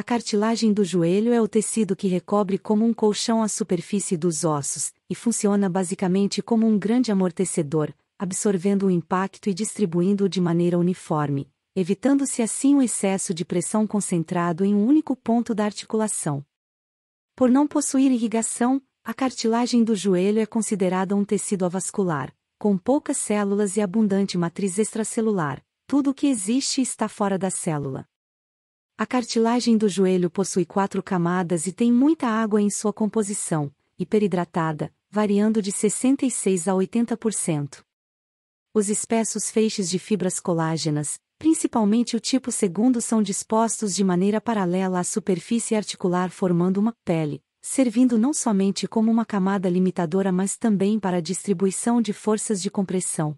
A cartilagem do joelho é o tecido que recobre como um colchão a superfície dos ossos, e funciona basicamente como um grande amortecedor, absorvendo o impacto e distribuindo-o de maneira uniforme, evitando-se assim o excesso de pressão concentrado em um único ponto da articulação. Por não possuir irrigação, a cartilagem do joelho é considerada um tecido avascular, com poucas células e abundante matriz extracelular, tudo o que existe está fora da célula. A cartilagem do joelho possui quatro camadas e tem muita água em sua composição, hiperidratada, variando de 66 a 80%. Os espessos feixes de fibras colágenas, principalmente o tipo segundo, são dispostos de maneira paralela à superfície articular, formando uma pele, servindo não somente como uma camada limitadora, mas também para a distribuição de forças de compressão.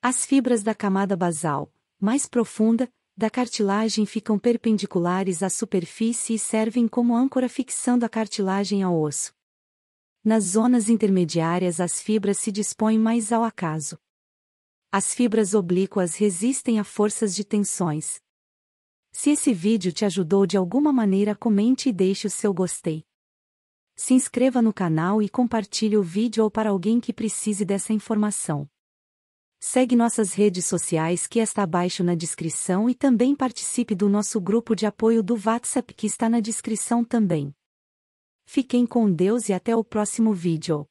As fibras da camada basal, mais profunda, da cartilagem ficam perpendiculares à superfície e servem como âncora fixando a cartilagem ao osso. Nas zonas intermediárias as fibras se dispõem mais ao acaso. As fibras oblíquas resistem a forças de tensões. Se esse vídeo te ajudou de alguma maneira, comente e deixe o seu gostei. Se inscreva no canal e compartilhe o vídeo ou para alguém que precise dessa informação. Segue nossas redes sociais que está abaixo na descrição e também participe do nosso grupo de apoio do WhatsApp que está na descrição também. Fiquem com Deus e até o próximo vídeo.